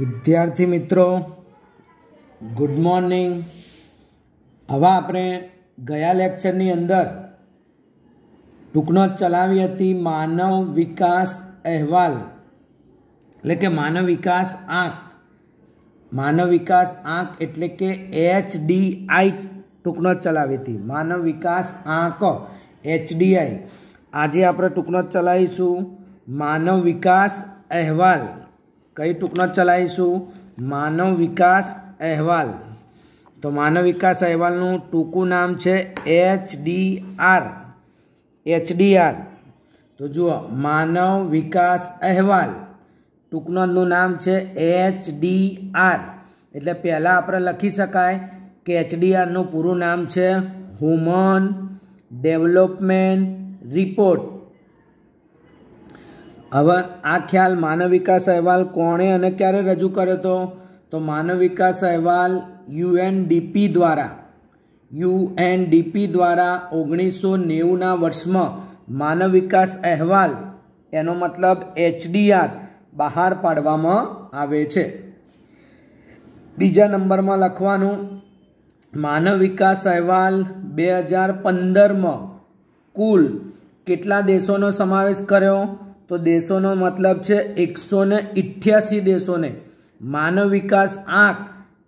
વિદ્યાર્થી મિત્રો good morning હવે આપણે ગયા લેક્ચરની અંદર ટૂંકનો ચલાવી હતી માનવ વિકાસ અહેવાલ એટલે કે માનવ વિકાસ આંક માનવ વિકાસ આંક એટલે કે એચ ડી આઈ ટૂંકનો ચલાવી હતી માનવ વિકાસ આંક એચડીઆઈ આજે આપણે ટૂંકનો ચલાવીશું માનવ વિકાસ અહેવાલ કઈ ટૂંકનો ચલાવીશું માનવ વિકાસ અહેવાલ તો માનવ વિકાસ અહેવાલનું ટૂંકું નામ છે H D R H D R તો જુઓ માનવ વિકાસ અહેવાલ ટૂંકનોનું નામ છે એચ ડી આર એટલે પહેલાં આપણે લખી શકાય કે એચડીઆરનું પૂરું નામ છે હ્યુમન ડેવલપમેન્ટ રિપોર્ટ હવે આ ખ્યાલ માનવ વિકાસ અહેવાલ કોણે અને ક્યારે રજૂ કર્યો હતો તો માનવ વિકાસ અહેવાલ યુએનડીપી દ્વારા યુએનડીપી દ્વારા ઓગણીસો નેવુંના વર્ષમાં માનવ વિકાસ અહેવાલ એનો મતલબ એચડીઆર બહાર પાડવામાં આવે છે બીજા નંબરમાં લખવાનું માનવ વિકાસ અહેવાલ બે હજાર પંદરમાં કુલ કેટલા દેશોનો સમાવેશ કર્યો તો દેશોનો મતલબ છે એકસો ને ઇઠ્યાસી દેશોને માનવ વિકાસ આંક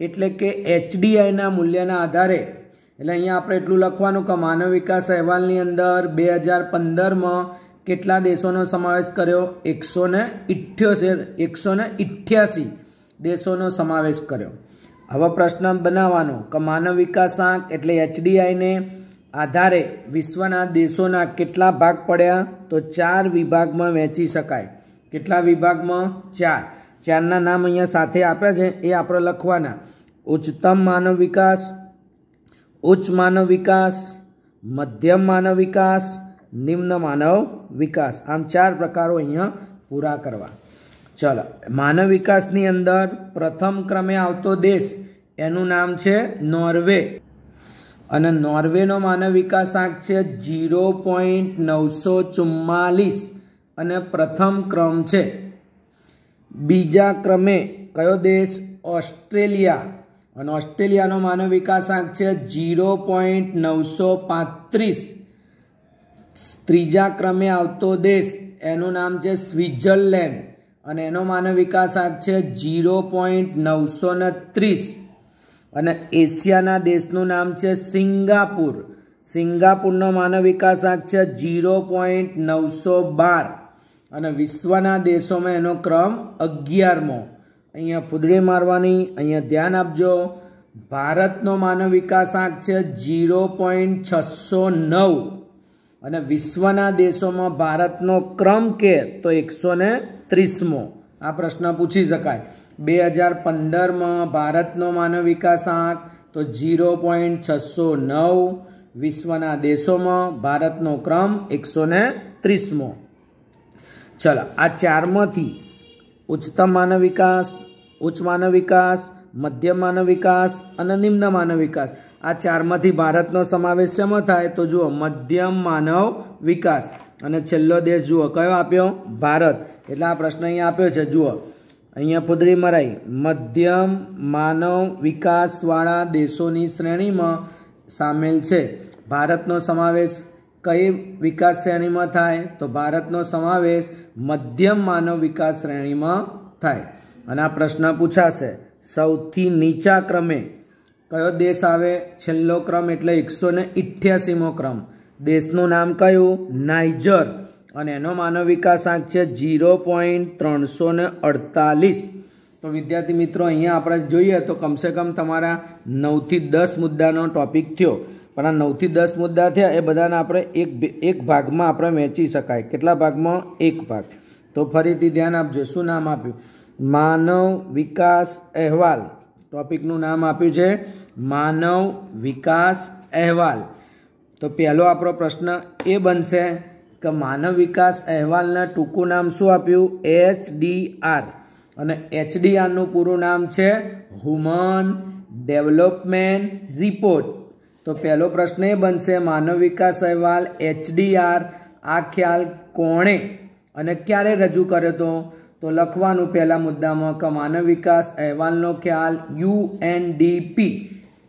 એટલે કે એચડીઆઈના મૂલ્યના આધારે એટલે અહીંયા આપણે એટલું લખવાનું કે માનવ વિકાસ અહેવાલની અંદર બે હજાર પંદરમાં કેટલા દેશોનો સમાવેશ કર્યો એકસો ને ઇઠ્યોતેર એકસો ને ઇઠ્યાસી દેશોનો સમાવેશ કર્યો હવે પ્રશ્ન બનાવવાનો કે માનવ વિકાસ આંક એટલે એચડીઆઈને આધારે વિશ્વના દેશોના કેટલા ભાગ પડ્યા તો ચાર વિભાગમાં વહેંચી શકાય કેટલા વિભાગમાં ચાર ચારના નામ અહીંયા સાથે આપ્યા છે એ આપણે લખવાના ઉચ્ચતમ માનવ વિકાસ ઉચ્ચ માનવ વિકાસ મધ્યમ માનવ વિકાસ નિમ્ન માનવ વિકાસ આમ ચાર પ્રકારો અહીંયા પૂરા કરવા ચલો માનવ વિકાસની અંદર પ્રથમ ક્રમે આવતો દેશ એનું નામ છે નોર્વે અને નોર્વેનો માનવ વિકાસાંક છે જીરો પોઈન્ટ નવસો ચુમ્માલીસ અને પ્રથમ ક્રમ છે બીજા ક્રમે કયો દેશ ઓસ્ટ્રેલિયા અને ઓસ્ટ્રેલિયાનો માનવ વિકાસાંક છે જીરો પોઈન્ટ નવસો પાંત્રીસ ત્રીજા ક્રમે આવતો દેશ એનું નામ છે સ્વિટ્ઝરલેન્ડ અને એનો માનવ વિકાસાંક છે જીરો પોઈન્ટ નવસો ત્રીસ અને એશિયાના દેશનું નામ છે સિંગાપુર સિંગાપુરનો માનવ વિકાસ આંક છે જીરો પોઈન્ટ નવસો બાર અને વિશ્વના દેશોમાં એનો ક્રમ અગિયારમો અહીંયા ફૂદડે મારવાની અહીંયા ધ્યાન આપજો ભારતનો માનવ વિકાસ આંક છે જીરો પોઈન્ટ છસો નવ અને વિશ્વના દેશોમાં ભારતનો ક્રમ કે તો એકસો ત્રીસમો આ પ્રશ્ન પૂછી શકાય બે હજાર પંદરમાં ભારતનો માનવ વિકાસ આંક તો ઝીરો પોઈન્ટ છસો નવ વિશ્વના દેશોમાં ભારતનો ક્રમ એકસો ને ત્રીસમો ચલો આ ચારમાંથી ઉચ્ચતમ માનવ વિકાસ ઉચ્ચ માનવ વિકાસ મધ્યમ માનવ વિકાસ અને નિમ્ન માનવ વિકાસ આ ચારમાંથી ભારતનો સમાવેશ શેમાં થાય તો જુઓ મધ્યમ માનવ વિકાસ અને છેલ્લો દેશ જુઓ કયો આપ્યો ભારત એટલે આ પ્રશ્ન અહીંયા આપ્યો છે જુઓ અહીંયા પુદરી મરાઈ મધ્યમ માનવ વિકાસવાળા દેશોની શ્રેણીમાં સામેલ છે ભારતનો સમાવેશ કઈ વિકાસ શ્રેણીમાં થાય તો ભારતનો સમાવેશ મધ્યમ માનવ વિકાસ શ્રેણીમાં થાય અને આ પ્રશ્ન પૂછાશે સૌથી નીચા ક્રમે કયો દેશ આવે છેલ્લો ક્રમ એટલે એકસો ને ક્રમ દેશનું નામ કયું નાઇજર અને એનો માનવ વિકાસાંક છે ઝીરો પોઈન્ટ ત્રણસો અડતાલીસ તો વિદ્યાર્થી મિત્રો અહીંયા આપણે જોઈએ તો કમસે કમ તમારા નવથી દસ મુદ્દાનો ટોપિક થયો પણ આ નવથી દસ મુદ્દા થયા એ બધાને આપણે એક એક ભાગમાં આપણે વેચી શકાય કેટલા ભાગમાં એક ભાગ તો ફરીથી ધ્યાન આપજો શું નામ આપ્યું માનવ વિકાસ અહેવાલ ટોપિકનું નામ આપ્યું છે માનવ વિકાસ અહેવાલ તો પહેલો આપણો પ્રશ્ન એ બનશે કે માનવ વિકાસ અહેવાલના ટૂંકું નામ શું આપ્યું એચ ડી આર અને એચ ડી આરનું પૂરું નામ છે હ્યુમન ડેવલપમેન્ટ રિપોર્ટ તો પહેલો પ્રશ્ન એ બનશે માનવ વિકાસ અહેવાલ એચડીઆર આ ખ્યાલ કોણે અને ક્યારે રજૂ કર્યો હતો તો લખવાનું પહેલા મુદ્દામાં કે માનવ વિકાસ અહેવાલનો ખ્યાલ યુએનડીપી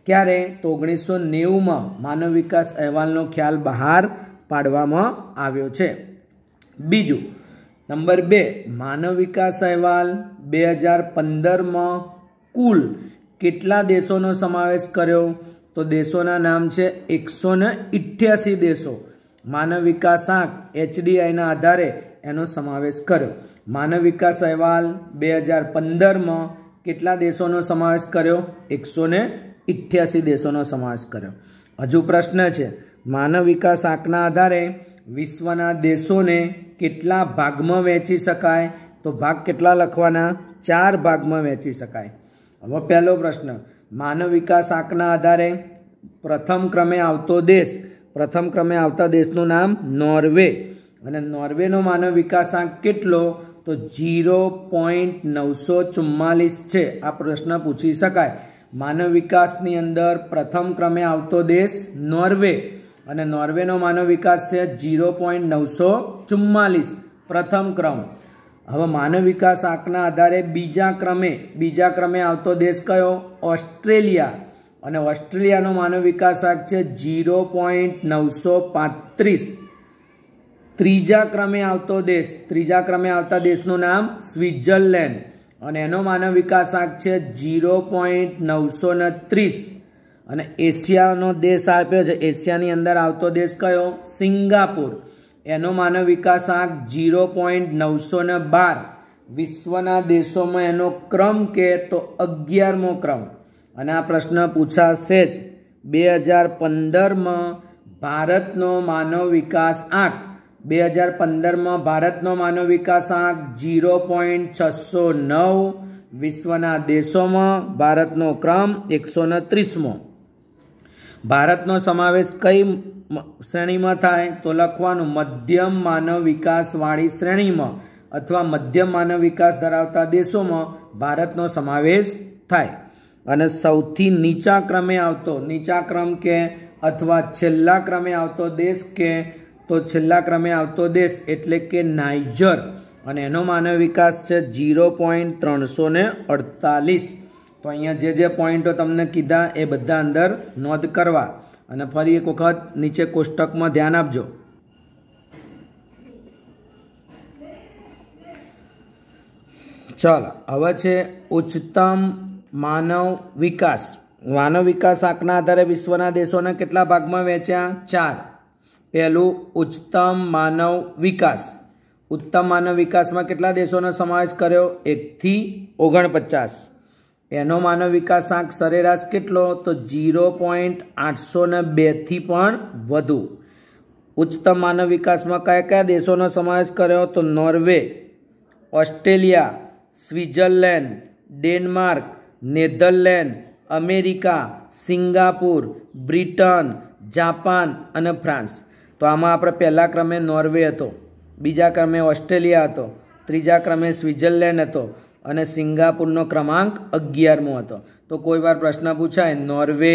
ક્યારે તો ઓગણીસો નેવુંમાં માનવ વિકાસ અહેવાલનો ખ્યાલ બહાર પાડવામાં આવ્યો છે બીજું નંબર બે માનવ વિકાસ અહેવાલ બે હજાર પંદરમાં કુલ કેટલા દેશોનો સમાવેશ કર્યો તો દેશોના નામ છે એકસો ને દેશો માનવ વિકાસ આંક એચડીઆઈના આધારે એનો સમાવેશ કર્યો માનવ વિકાસ અહેવાલ બે હજાર પંદરમાં કેટલા દેશોનો સમાવેશ કર્યો એકસો ઇઠ્યાસી દેશોનો સમાવેશ કર્યો હજુ પ્રશ્ન છે માનવ વિકાસ આંકના આધારે વિશ્વના દેશોને કેટલા ભાગમાં વહેંચી શકાય તો ભાગ કેટલા લખવાના ચાર ભાગમાં વહેંચી શકાય હવે પહેલો પ્રશ્ન માનવ વિકાસ આંકના આધારે પ્રથમ ક્રમે આવતો દેશ પ્રથમ ક્રમે આવતા દેશનું નામ નોર્વે અને નોર્વેનો માનવ વિકાસ આંક કેટલો તો જીરો પોઈન્ટ નવસો ચુમ્માલીસ છે આ પ્રશ્ન પૂછી શકાય માનવ વિકાસની અંદર પ્રથમ ક્રમે આવતો દેશ નોર્વે અને નોર્વેનો માનવ વિકાસ છે ઝીરો પોઈન્ટ નવસો ચુમ્માલીસ પ્રથમ ક્રમ હવે માનવ વિકાસ આંકના આધારે બીજા ક્રમે બીજા ક્રમે આવતો દેશ કયો ઓસ્ટ્રેલિયા અને ઓસ્ટ્રેલિયાનો માનવ વિકાસ આંક છે ઝીરો પોઈન્ટ નવસો પાંત્રીસ ત્રીજા ક્રમે આવતો દેશ ત્રીજા ક્રમે આવતા દેશનું નામ સ્વિટ્ઝરલેન્ડ અને એનો માનવ વિકાસ આંક છે જીરો પોઈન્ટ નવસો ને ત્રીસ અને એશિયાનો દેશ આપ્યો છે એશિયાની અંદર આવતો દેશ કયો સિંગાપુર એનો માનવ વિકાસ વિકાસાંક જીરો પોઈન્ટ નવસો ને બાર વિશ્વના દેશોમાં એનો ક્રમ કે તો અગિયારમો ક્રમ અને આ પ્રશ્ન પૂછાશે જ બે હજાર પંદરમાં ભારતનો માનવ વિકાસ આંક બે હજાર પંદરમાં ભારતનો માનવ વિકાસ આંક જીરો પોઈન્ટ છસો નવ વિશ્વના દેશોમાં ભારતનો ક્રમ એકસો ત્રીસમો ભારતનો સમાવેશ કઈ શ્રેણીમાં થાય તો લખવાનું મધ્યમ માનવ વિકાસવાળી શ્રેણીમાં અથવા મધ્યમ માનવ વિકાસ ધરાવતા દેશોમાં ભારતનો સમાવેશ થાય અને સૌથી નીચા ક્રમે આવતો નીચા ક્રમ કે અથવા છેલ્લા ક્રમે આવતો દેશ કે તો છેલ્લા ક્રમે આવતો દેશ એટલે કે નાઇજર અને એનો માનવ વિકાસ છે ઝીરો પોઈન્ટ ત્રણસો અડતાલીસ તો અહીંયા જે જે પોઈન્ટો તમને કીધા એ બધા અંદર નોંધ કરવા અને ફરી એક વખત નીચે કોષ્ટકમાં ધ્યાન આપજો ચાલો હવે છે ઉચ્ચતમ માનવ વિકાસ માનવ વિકાસ આંકના આધારે વિશ્વના દેશોને કેટલા ભાગમાં વહેંચ્યા ચાર પહેલું ઉચ્ચતમ માનવ વિકાસ ઉત્તમ માનવ વિકાસમાં કેટલા દેશોનો સમાવેશ કર્યો એકથી ઓગણપચાસ એનો માનવ વિકાસ આંક સરેરાશ કેટલો તો જીરો પોઈન્ટ આઠસો ને બેથી પણ વધુ ઉચ્ચતમ માનવ વિકાસમાં કયા કયા દેશોનો સમાવેશ કર્યો તો Norway Australia Switzerland Denmark Netherland America Singapore Britain Japan અને ફ્રાન્સ તો આમાં આપણે પહેલા ક્રમે નોર્વે હતો બીજા ક્રમે ઓસ્ટ્રેલિયા હતો ત્રીજા ક્રમે સ્વિટ્ઝરલેન્ડ હતો અને સિંગાપુરનો ક્રમાંક અગિયારમો હતો તો કોઈવાર પ્રશ્ન પૂછાય Norway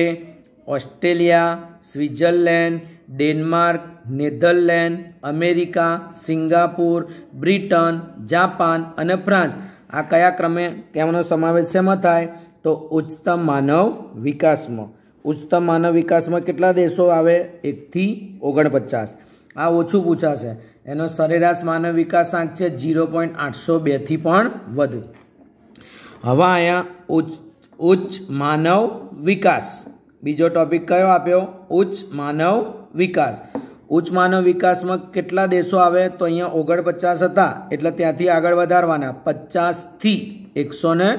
Australia Switzerland Denmark Netherland America Singapore Britain Japan અને ફ્રાન્સ આ કયા ક્રમે તેમનો સમાવેશ શેમાં થાય તો ઉચ્ચતમ માનવ વિકાસમાં ઉચ્ચતમ માનવ વિકાસમાં કેટલા દેશો આવે એકથી ઓગણપચાસ આ ઓછું પૂછાશે એનો સરેરાશ માનવ વિકાસ આંક છે જીરો પોઈન્ટ આઠસો બેથી પણ વધુ હવે અહીંયા ઉચ્ચ ઉચ્ચ માનવ વિકાસ બીજો ટોપિક કયો આપ્યો ઉચ્ચ માનવ વિકાસ ઉચ્ચ માનવ વિકાસમાં કેટલા દેશો આવે તો અહીંયા પચાસ હતા એટલે ત્યાંથી આગળ વધારવાના પચાસથી એકસો ને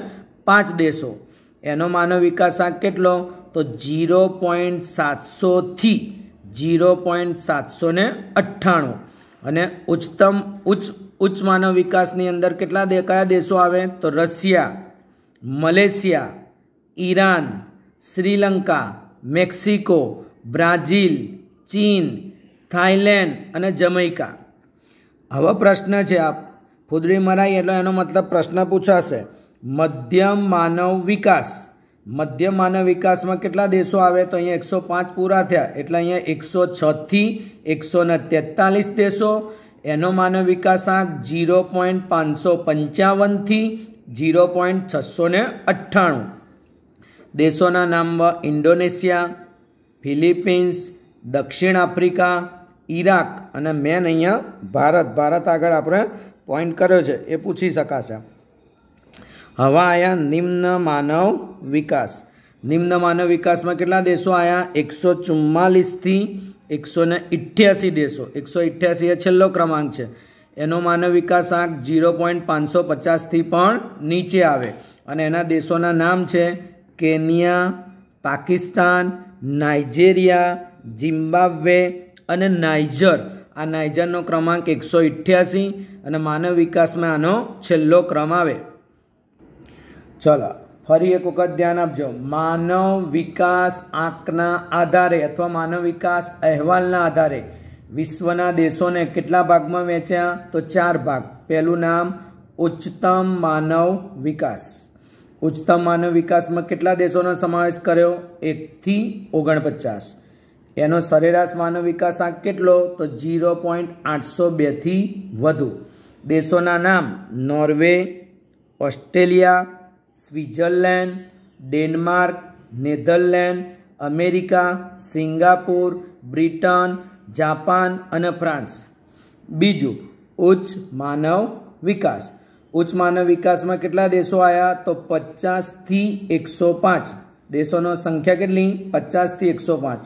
પાંચ દેશો એનો માનવ વિકાસ આંક કેટલો તો જીરો પોઈન્ટ સાતસોથી ઝીરો પોઈન્ટ સાતસો ને અઠ્ઠાણું અને ઉચ્ચતમ ઉચ્ચ ઉચ્ચ માનવ વિકાસની અંદર કેટલા દે કયા દેશો આવે તો Russia Malaysia Iran Sri Lanka Mexico Brazil ચીન થાઈલેન્ડ અને જમૈકા હવે પ્રશ્ન છે આપ ફુદરી મરાઈ એટલે એનો મતલબ પ્રશ્ન પૂછાશે મધ્યમ માનવ વિકાસ મધ્ય માનવ વિકાસમાં કેટલા દેશો આવે તો અહીંયા એકસો પાંચ પૂરા થયા એટલે અહીંયા એકસો છથી એકસો ને તેતાલીસ દેશો એનો માનવ વિકાસ વિકાસાંક જીરો પોઈન્ટ પાંચસો પંચાવનથી જીરો પોઈન્ટ છસો ને અઠ્ઠાણું દેશોના નામમાં ઇન્ડોનેશિયા ફિલિપિન્સ દક્ષિણ આફ્રિકા ઈરાક અને મેન અહીંયા ભારત ભારત આગળ આપણે પોઈન્ટ કર્યો છે એ પૂછી શકાશે હવા આયા નિમ્ન માનવ વિકાસ નિમ્ન માનવ વિકાસમાં કેટલા દેશો આયા એકસો ચુમ્માલીસથી એકસો ને ઇઠ્યાસી દેશો એકસો ઇઠ્યાસી એ છેલ્લો ક્રમાંક છે એનો માનવ વિકાસ આંક જીરો પોઈન્ટ પાંચસો પચાસથી પણ નીચે આવે અને એના દેશોના નામ છે કેનિયા પાકિસ્તાન નાઇજેરિયા ઝિમ્બાબ્વે અને નાઇજર આ નાઇજરનો ક્રમાંક એકસો ઇઠ્યાસી અને માનવ વિકાસમાં આનો છેલ્લો ક્રમ આવે ચલો ફરી એક વખત ધ્યાન આપજો માનવ વિકાસ આંકના આધારે અથવા માનવ વિકાસ અહેવાલના આધારે વિશ્વના દેશોને કેટલા ભાગમાં વહેંચ્યા તો ચાર ભાગ પહેલું નામ ઉચ્ચતમ માનવ વિકાસ ઉચ્ચતમ માનવ વિકાસમાં કેટલા દેશોનો સમાવેશ કર્યો એકથી ઓગણપચાસ એનો સરેરાશ માનવ વિકાસ આંક કેટલો તો જીરો પોઈન્ટ આઠસો બેથી વધુ દેશોના નામ Norway Australia Switzerland Denmark Netherland America Singapore Britain Japan અને ફ્રાન્સ બીજું ઉચ્ચ માનવ વિકાસ ઉચ્ચ માનવ વિકાસમાં કેટલા દેશો આવ્યા તો પચાસથી એકસો પાંચ દેશોનો સંખ્યા કેટલી પચાસથી એકસો પાંચ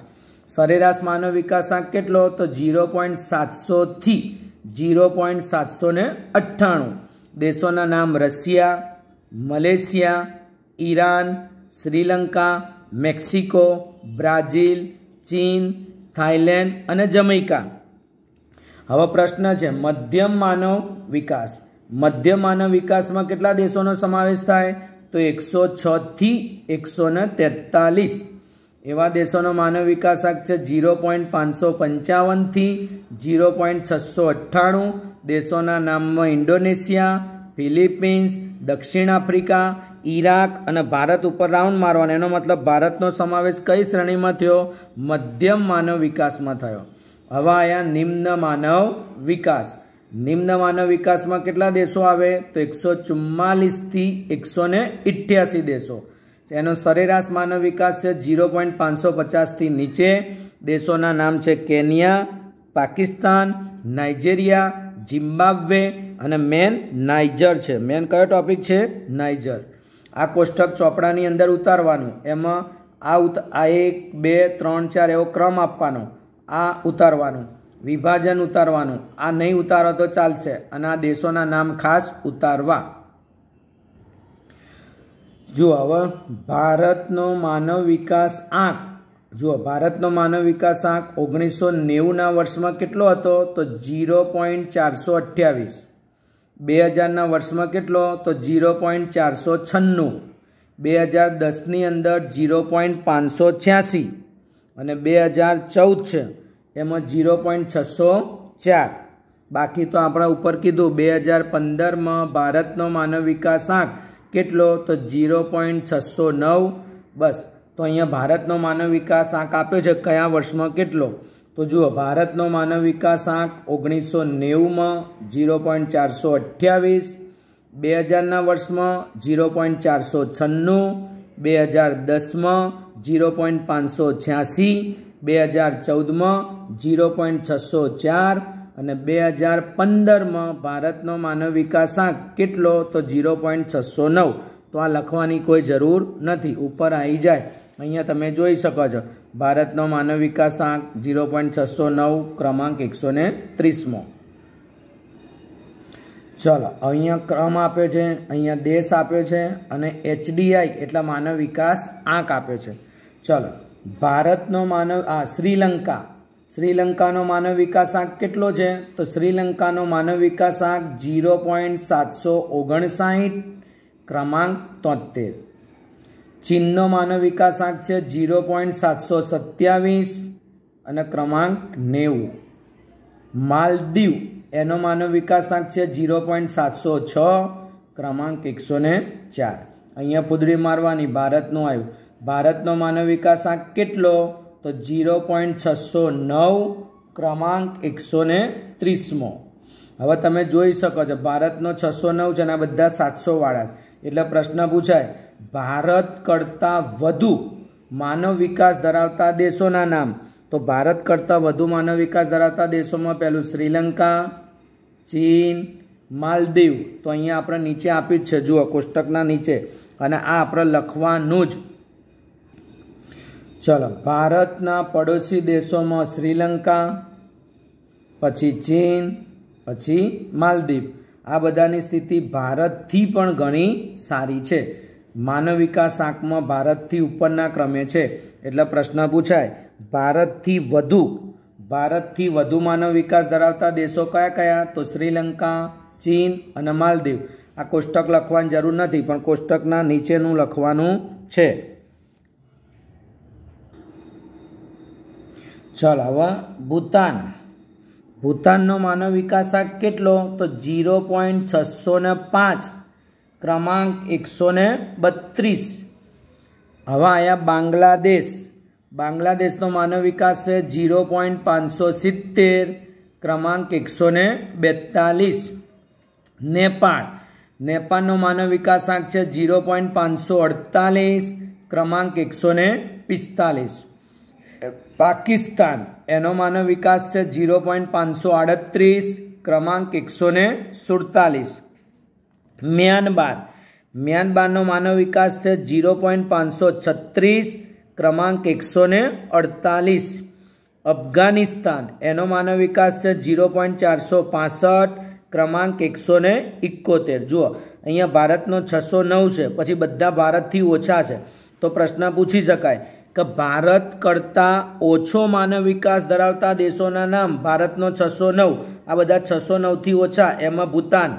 સરેરાશ માનવ વિકાસ વિકાસાંક કેટલો તો ઝીરો પોઈન્ટ સાતસોથી ઝીરો પોઈન્ટ સાતસો અઠ્ઠાણું દેશોના નામ Russia Malaysia Iran Sri Lanka Mexico Brazil ચીન થાઇલેન્ડ અને જમૈકા હવે પ્રશ્ન છે મધ્યમ માનવ વિકાસ મધ્ય માનવ વિકાસમાં કેટલા દેશોનો સમાવેશ થાય તો એકસો છથી એકસો ને તેતાલીસ એવા દેશોનો માનવ વિકાસ આંક છે ઝીરો પોઈન્ટ પાંચસો પંચાવનથી ઝીરો પોઈન્ટ છસો અઠ્ઠાણું દેશોના નામમાં ઇન્ડોનેશિયા ફિલિપિન્સ દક્ષિણ આફ્રિકા ઈરાક અને ભારત ઉપર રાઉન્ડ મારવાનો એનો મતલબ ભારતનો સમાવેશ કઈ શ્રેણીમાં થયો મધ્યમ માનવ વિકાસમાં થયો હવે અહીંયા નિમ્ન માનવ વિકાસ નિમ્ન માનવ વિકાસમાં કેટલા દેશો આવે તો એકસો ચુમ્માલીસથી એકસો ને ઇઠ્યાસી દેશો એનો સરેરાશ માનવ વિકાસ છે ઝીરો પોઈન્ટ પાંચસો પચાસથી નીચે દેશોના નામ છે કેનિયા પાકિસ્તાન નાઇજેરિયા ઝિમ્બાબ્વે અને મેન નાઇજર છે મેન કયો ટોપિક છે નાઇજર આ કોષ્ટક ચોપડાની અંદર ઉતારવાનું એમાં આ ઉત આ એક બે ત્રણ ચાર એવો ક્રમ આપવાનો આ ઉતારવાનું વિભાજન ઉતારવાનું આ નહીં ઉતારો તો ચાલશે અને આ દેશોના નામ ખાસ ઉતારવા જુઓ હવે ભારતનો માનવ વિકાસ આંક જુઓ ભારતનો માનવ વિકાસ આંક ઓગણીસો નેવુંના વર્ષમાં કેટલો હતો તો ઝીરો પોઈન્ટ ચારસો અઠ્યાવીસ બે હજારના વર્ષમાં કેટલો તો ઝીરો પોઈન્ટ ચારસો છન્નું બે હજાર દસની અંદર ઝીરો પોઈન્ટ પાંચસો છ્યાસી અને બે હજાર ચૌદ છે એમાં ઝીરો પોઈન્ટ છસો ચાર બાકી તો આપણા ઉપર કીધું બે હજાર પંદરમાં ભારતનો માનવ વિકાસ આંક કેટલો તો ઝીરો પોઈન્ટ છસો નવ બસ તો અહીંયા ભારતનો માનવ વિકાસ આંક આપ્યો છે કયા વર્ષમાં કેટલો તો જુઓ ભારતનો માનવ વિકાસ આંક ઓગણીસો નેવુંમાં જીરો પોઈન્ટ ચારસો અઠ્યાવીસ બે હજારના વર્ષમાં જીરો પોઈન્ટ ચારસો છન્નું બે હજાર દસમાં જીરો પોઈન્ટ પાંચસો છ્યાસી બે હજાર ચૌદમાં જીરો પોઈન્ટ છસો ચાર અને બે હજાર પંદરમાં ભારતનો માનવ વિકાસ વિકાસાંક કેટલો તો જીરો પોઈન્ટ છસો નવ તો આ લખવાની કોઈ જરૂર નથી ઉપર આવી જાય અહીંયા તમે જોઈ શકો છો ભારતનો માનવ વિકાસ આંક ઝીરો પોઈન્ટ છસો નવ ક્રમાંક એકસો ને ત્રીસમો ચલો અહીંયા ક્રમ આપ્યો છે અહીંયા દેશ આપ્યો છે અને એચડીઆઈ એટલે માનવ વિકાસ આંક આપ્યો છે ચલો ભારતનો માનવ આ શ્રીલંકા શ્રીલંકાનો માનવ વિકાસ આંક કેટલો છે તો શ્રીલંકાનો માનવ વિકાસ આંક ઝીરો પોઈન્ટ સાતસો ઓગણસાઠ ક્રમાંક તોતેર ચીનનો માનવ વિકાસ આંક છે ઝીરો પોઈન્ટ સાતસો સત્યાવીસ અને ક્રમાંક નેવું માલદીવ એનો માનવ વિકાસ આંક છે ઝીરો પોઈન્ટ સાતસો છ ક્રમાંક એકસો ને ચાર અહીંયા પુદરી મારવાની ભારતનું આવ્યું ભારતનો માનવ વિકાસ આંક કેટલો તો જીરો પોઈન્ટ છસો નવ ક્રમાંક એકસો ને ત્રીસમો હવે તમે જોઈ શકો છો ભારતનો છસો નવ છે અને આ બધા સાતસોવાળા એટલે પ્રશ્ન પૂછાય ભારત કરતાં વધુ માનવ વિકાસ ધરાવતા દેશોના નામ તો ભારત કરતાં વધુ માનવ વિકાસ ધરાવતા દેશોમાં પહેલું શ્રીલંકા ચીન માલદીવ તો અહીંયા આપણે નીચે આપી જ છે જુઓ કોષ્ટકના નીચે અને આ આપણે લખવાનું જ ચલો ભારતના પડોશી દેશોમાં શ્રીલંકા પછી ચીન પછી માલદીવ આ બધાની સ્થિતિ ભારતથી પણ ઘણી સારી છે માનવ વિકાસ આંકમાં ભારતથી ઉપરના ક્રમે છે એટલે પ્રશ્ન પૂછાય ભારતથી વધુ ભારતથી વધુ માનવ વિકાસ ધરાવતા દેશો કયા કયા તો શ્રીલંકા ચીન અને માલદીવ આ કોષ્ટક લખવાની જરૂર નથી પણ કોષ્ટકના નીચેનું લખવાનું છે ચાલ હવે ભૂતાન ભૂતાનનો માનવ વિકાસ આંક કેટલો તો ઝીરો પોઈન્ટ છસો ને પાંચ ક્રમાંક એકસો ને બત્રીસ હવે અહીંયા બાંગ્લાદેશ બાંગ્લાદેશનો માનવ વિકાસ છે ઝીરો પોઈન્ટ પાંચસો સિત્તેર ક્રમાંક એકસો ને બેતાલીસ નેપાળ નેપાળનો માનવ વિકાસાંક છે ઝીરો પોઈન્ટ પાંચસો અડતાલીસ ક્રમાંક એકસો ને પિસ્તાલીસ પાકિસ્તાન એનો માનવ વિકાસ છે ઝીરો પોઈન્ટ પાંચસો આડત્રીસ ક્રમાંક એકસો ને સુડતાલીસ મ્યાનમાર મ્યાનમારનો માનવ વિકાસ છે ઝીરો પોઈન્ટ પાંચસો છત્રીસ ક્રમાંક એકસો ને અડતાલીસ અફઘાનિસ્તાન એનો માનવ વિકાસ છે ઝીરો પોઈન્ટ ચારસો પાસઠ ક્રમાંક એકસો ને ઇકોતેર જુઓ અહીંયા ભારતનો છસો નવ છે પછી બધા ભારતથી ઓછા છે તો પ્રશ્ન પૂછી શકાય કે ભારત કરતાં ઓછો માનવ વિકાસ ધરાવતા દેશોના નામ ભારતનો છસો નવ આ બધા છસો નવથી ઓછા એમાં ભૂતાન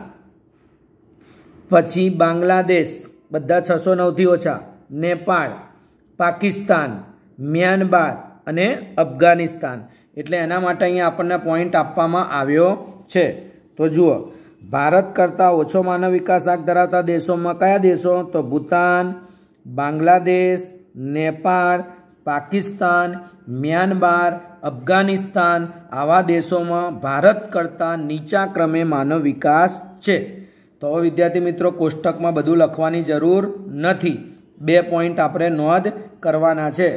પછી બાંગ્લાદેશ બધા છસો નવથી ઓછા નેપાળ પાકિસ્તાન મ્યાનમાર અને અફઘાનિસ્તાન એટલે એના માટે અહીંયા આપણને પોઈન્ટ આપવામાં આવ્યો છે તો જુઓ ભારત કરતાં ઓછો માનવ વિકાસ આગ ધરાવતા દેશોમાં કયા દેશો તો ભૂતાન બાંગ્લાદેશ નેપાળ પાકિસ્તાન મ્યાનમાર અફઘાનિસ્તાન આવા દેશોમાં ભારત કરતાં નીચા ક્રમે માનવ વિકાસ છે તો હવે વિદ્યાર્થી મિત્રો કોષ્ટકમાં બધું લખવાની જરૂર નથી બે પોઈન્ટ આપણે નોંધ કરવાના છે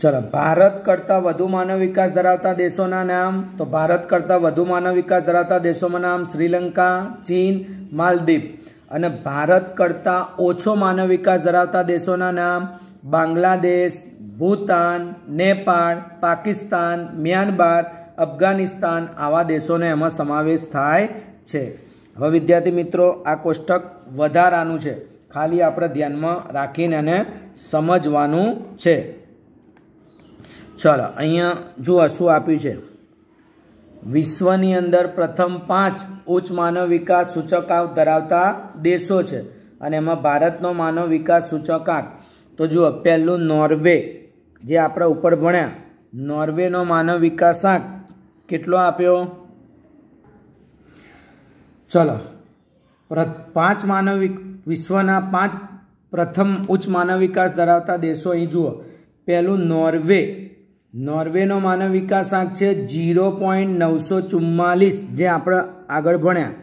ચલો ભારત કરતાં વધુ માનવ વિકાસ ધરાવતા દેશોના નામ તો ભારત કરતાં વધુ માનવ વિકાસ ધરાવતા દેશોમાં નામ શ્રીલંકા ચીન માલદીપ અને ભારત કરતાં ઓછો માનવ વિકાસ ધરાવતા દેશોના નામ બાંગ્લાદેશ ભૂતાન નેપાળ પાકિસ્તાન મ્યાનમાર અફઘાનિસ્તાન આવા દેશોને એમાં સમાવેશ થાય છે હવે વિદ્યાર્થી મિત્રો આ કોષ્ટક વધારાનું છે ખાલી આપણે ધ્યાનમાં રાખીને એને સમજવાનું છે ચાલો અહીંયા જુઓ શું આપ્યું છે વિશ્વની અંદર પ્રથમ પાંચ ઉચ્ચ માનવ વિકાસ સૂચકાંક ધરાવતા દેશો છે અને એમાં ભારતનો માનવ વિકાસ સૂચકાંક તો જુઓ પહેલું નોર્વે જે આપણા ઉપર ભણ્યા નોર્વેનો માનવ વિકાસાંક કેટલો આપ્યો ચલો પાંચ માનવિક વિશ્વના પાંચ પ્રથમ ઉચ્ચ માનવ વિકાસ ધરાવતા દેશો અહીં જુઓ પહેલું નોર્વે નોર્વેનો માનવ વિકાસ વિકાસાંક છે ઝીરો પોઈન્ટ નવસો ચુમ્માલીસ જે આપણે આગળ ભણ્યા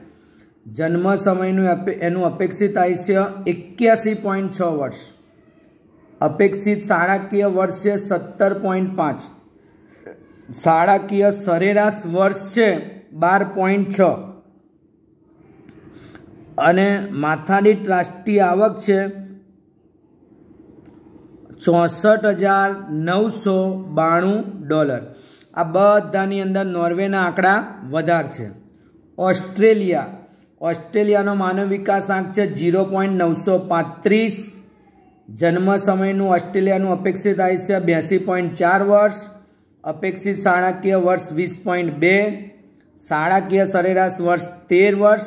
જન્મ સમયનું એનું અપેક્ષિત આયુષ્ય એક્યાસી પોઈન્ટ છ વર્ષ અપેક્ષિત શાળાકીય વર્ષ છે સત્તર પોઈન્ટ પાંચ શાળાકીય સરેરાશ વર્ષ છે બાર પોઈન્ટ છ અને માથાની રાષ્ટ્રીય આવક છે ચોસઠ હજાર નવસો બાણું ડોલર આ બધાની અંદર નોર્વેના આંકડા વધાર છે ઓસ્ટ્રેલિયા ઓસ્ટ્રેલિયાનો માનવ વિકાસ આંક છે ઝીરો પોઈન્ટ નવસો પાંત્રીસ જન્મ સમયનું ઓસ્ટ્રેલિયાનું અપેક્ષિત આયુષ્ય બ્યાસી પોઈન્ટ ચાર વર્ષ અપેક્ષિત શાળાકીય વર્ષ વીસ પોઈન્ટ બે શાળાકીય સરેરાશ વર્ષ તેર વર્ષ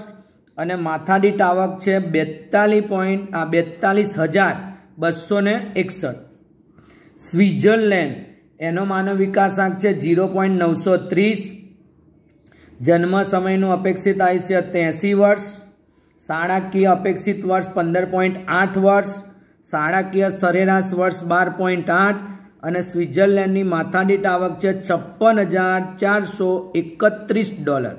અને માથાદીઠ આવક છે બેતાલીસ પોઈન્ટ આ બેતાલીસ હજાર બસો ને એકસઠ સ્વિઝરલેન્ડ એનો માનવ વિકાસાંક છે ઝીરો પોઈન્ટ નવસો ત્રીસ જન્મ સમયનું અપેક્ષિત આયુષ્ય ત્યાંસી વર્ષ શાળાકીય અપેક્ષિત વર્ષ પંદર પોઈન્ટ આઠ વર્ષ શાળાકીય સરેરાશ વર્ષ બાર પોઈન્ટ આઠ અને સ્વિઝરલેન્ડની માથાદીઠ આવક છે છપ્પન હજાર ચારસો એકત્રીસ ડોલર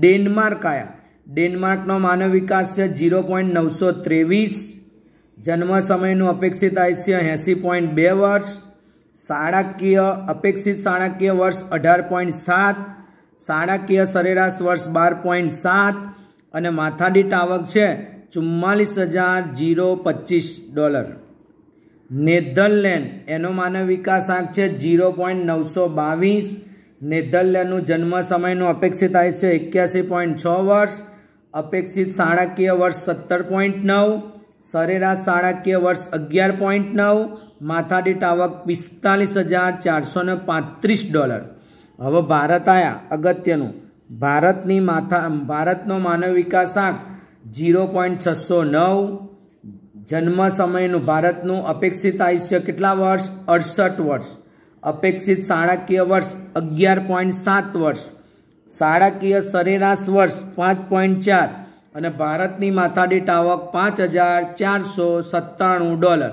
ડેનમાર્ક આયા ડેનમાર્કનો માનવ વિકાસ છે ઝીરો પોઈન્ટ નવસો ત્રેવીસ જન્મ સમયનું અપેક્ષિત આયુષ્ય એંસી પોઈન્ટ બે વર્ષ શાળાકીય અપેક્ષિત શાળાકીય વર્ષ અઢાર પોઈન્ટ સાત શાળાકીય સરેરાશ વર્ષ બાર પોઈન્ટ સાત અને માથાદીઠ આવક છે ચુમ્માલીસ હજાર જીરો પચીસ ડોલર નેધરલેન્ડ એનો માનવ વિકાસ આંક છે જીરો પોઈન્ટ નવસો બાવીસ નેધરલેન્ડનું જન્મ સમયનું અપેક્ષિત આયુષ્ય એક્યાસી પોઈન્ટ છ વર્ષ અપેક્ષિત શાળાકીય વર્ષ સત્તર પોઈન્ટ નવ સરેરાશ શાળાકીય વર્ષ અગિયાર પોઈન્ટ નવ માથાદીઠ આવક પિસ્તાલીસ હજાર ચારસો ને પાંત્રીસ ડોલર હવે ભારત આવ્યા અગત્યનું ભારતની માથા ભારતનો માનવ વિકાસ આંક ઝીરો પોઈન્ટ છસો નવ જન્મ સમયનું ભારતનું અપેક્ષિત આયુષ્ય કેટલા વર્ષ અડસઠ વર્ષ અપેક્ષિત શાળાકીય વર્ષ અગિયાર પોઈન્ટ સાત વર્ષ શાળાકીય સરેરાશ વર્ષ પાંચ પોઈન્ટ ચાર અને ભારતની માથાદીઠ આવક પાંચ હજાર ચારસો સત્તાણું ડોલર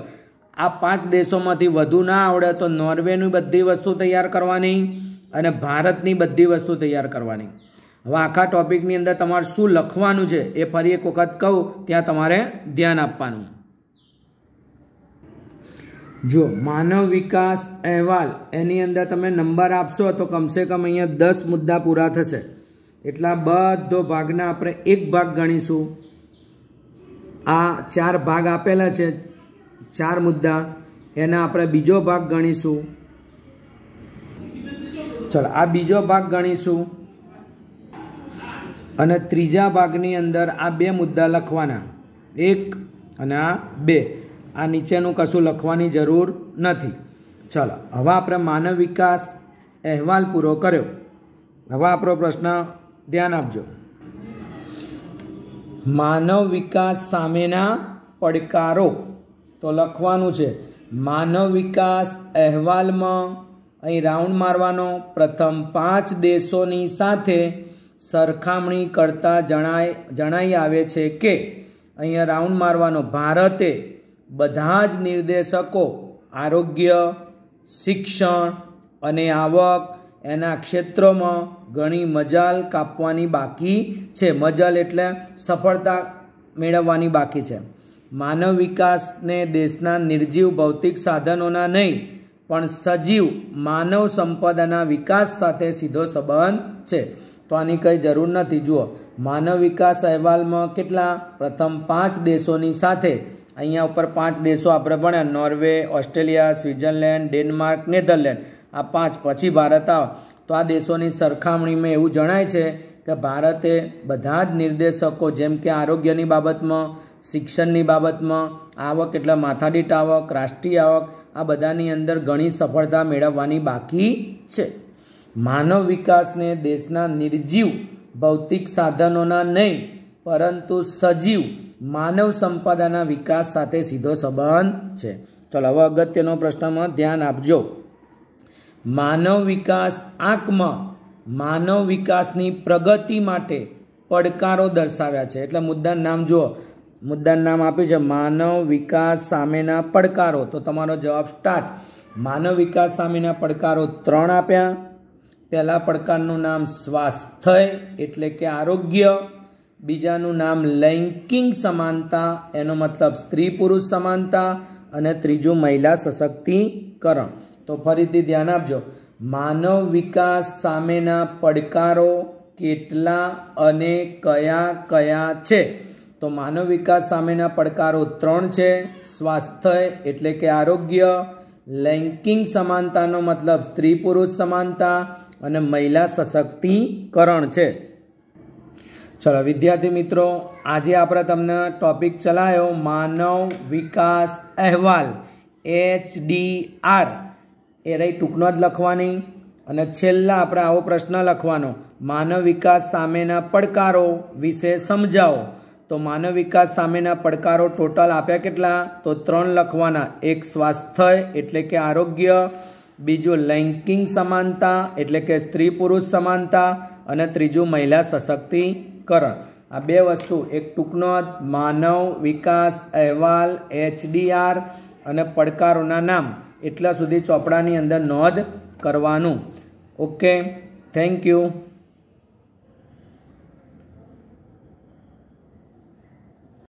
આ પાંચ દેશોમાંથી વધુ ના આવડે તો નોર્વેની બધી વસ્તુ તૈયાર કરવાની અને ભારતની બધી વસ્તુ તૈયાર કરવાની હવે આખા ટોપિકની અંદર તમારે શું લખવાનું છે એ ફરી એક વખત કહું ત્યાં તમારે ધ્યાન આપવાનું જો માનવ વિકાસ અહેવાલ એની અંદર તમે નંબર આપશો તો કમસે કમ અહીંયા દસ મુદ્દા પૂરા થશે એટલા બધો ભાગના આપણે એક ભાગ ગણીશું આ ચાર ભાગ આપેલા છે ચાર મુદ્દા એના આપણે બીજો ભાગ ગણીશું ચાલો આ બીજો ભાગ ગણીશું અને ત્રીજા ભાગની અંદર આ બે મુદ્દા લખવાના એક અને આ બે આ નીચેનું કશું લખવાની જરૂર નથી ચલો હવે આપણે માનવ વિકાસ અહેવાલ પૂરો કર્યો હવે આપણો પ્રશ્ન ધ્યાન આપજો માનવ વિકાસ સામેના પડકારો તો લખવાનું છે માનવ વિકાસ અહેવાલમાં અહીં રાઉન્ડ મારવાનો પ્રથમ પાંચ દેશોની સાથે સરખામણી કરતાં જણાય જણાઈ આવે છે કે અહીંયા રાઉન્ડ મારવાનો ભારતે બધા જ નિર્દેશકો આરોગ્ય શિક્ષણ અને આવક એના ક્ષેત્રોમાં ઘણી મજાલ કાપવાની બાકી છે મજાલ એટલે સફળતા મેળવવાની બાકી છે માનવ વિકાસને દેશના નિર્જીવ ભૌતિક સાધનોના નહીં પણ સજીવ માનવ સંપદાના વિકાસ સાથે સીધો સંબંધ છે તો આની કંઈ જરૂર નથી જુઓ માનવ વિકાસ અહેવાલમાં કેટલા પ્રથમ પાંચ દેશોની સાથે અહીંયા ઉપર પાંચ દેશો આપણે ભણ્યા Norway Australia Switzerland Denmark Netherland આ પાંચ પછી ભારત આવ તો આ દેશોની સરખામણીમાં એવું જણાય છે કે ભારતે બધા જ નિર્દેશકો જેમ કે આરોગ્યની બાબતમાં શિક્ષણની બાબતમાં આવક એટલે માથાદીઠ આવક રાષ્ટ્રીય આવક આ બધાની અંદર ઘણી સફળતા મેળવવાની બાકી છે માનવ વિકાસને દેશના નિર્જીવ ભૌતિક સાધનોના નહીં પરંતુ સજીવ માનવ સંપદાના વિકાસ સાથે સીધો સંબંધ છે ચાલો હવે અગત્યનો પ્રશ્નમાં ધ્યાન આપજો માનવ વિકાસ આંકમાં માનવ વિકાસની પ્રગતિ માટે પડકારો દર્શાવ્યા છે એટલે મુદ્દાનું નામ જુઓ મુદ્દાનું નામ આપ્યું છે માનવ વિકાસ સામેના પડકારો તો તમારો જવાબ સ્ટાર્ટ માનવ વિકાસ સામેના પડકારો ત્રણ આપ્યા પહેલા પડકારનું નામ સ્વાસ્થ્ય એટલે કે આરોગ્ય બીજાનું નામ લૈંગિક સમાનતા એનો મતલબ સ્ત્રી પુરુષ સમાનતા અને ત્રીજું મહિલા સશક્તિકરણ તો ફરીથી ધ્યાન આપજો માનવ વિકાસ સામેના પડકારો કેટલા અને કયા કયા છે તો માનવ વિકાસ સામેના પડકારો ત્રણ છે સ્વાસ્થ્ય એટલે કે આરોગ્ય લૈંગિક સમાનતાનો મતલબ સ્ત્રી પુરુષ સમાનતા અને મહિલા સશક્તિકરણ છે ચલો વિદ્યાર્થી મિત્રો આજે આપણે તમને ટોપિક ચલાવ્યો માનવ વિકાસ અહેવાલ એચ ડી આર એ રહી ટૂંકનો જ લખવાની અને છેલ્લા આપણે આવો પ્રશ્ન લખવાનો માનવ વિકાસ સામેના પડકારો વિશે સમજાવો તો માનવ વિકાસ સામેના પડકારો ટોટલ આપ્યા કેટલા તો ત્રણ લખવાના એક સ્વાસ્થ્ય એટલે કે આરોગ્ય બીજું લૈંગિક સમાનતા એટલે કે સ્ત્રી પુરુષ સમાનતા અને ત્રીજું મહિલા સશક્તિ કરણ આ બે વસ્તુ એક ટૂંકનો માનવ વિકાસ અહેવાલ એચડીઆર અને પડકારોના નામ એટલા સુધી ચોપડાની અંદર નોંધ કરવાનું ઓકે થેન્ક યુ